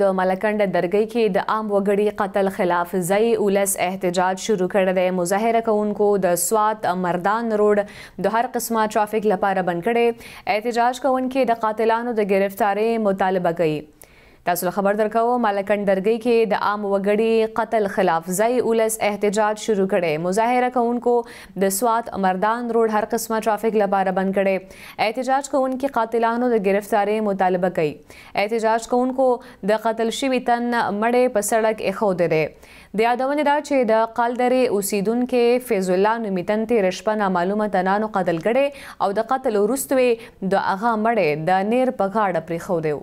د ملکنډ درګۍ کې د عام وګړي قتل خلاف ځای اولس احتجاج شروع کړ دی مظاهره کوونکو د سوات مردان روډ د هر قسمه ترافیک لپاره بند کړي احتجاج کوونکو د قاتلانو د گرفتاری مطالبه کوي تاسو خبر درکوم مالکند درګي کې د عام وګړي قتل خلاف ځای اولس احتجاج شروع کړي مظاهره کوونکو د سوات مردان روډ هر قسمه ترافیک لپاره بند کړي احتجاج کوونکو قاتلانو د گرفتاری مطالبه کړي احتجاج کوونکو د قتل شوی تن مړې په سړک اخود لري د یادونه دا چې د قالدرې اوسیدونکو فیض الله نمیتن تیر شپه نامعلومه تنانو قتل کړي او د قتل وروسته د هغه مړې د نیر په غاړه پرې خو دیو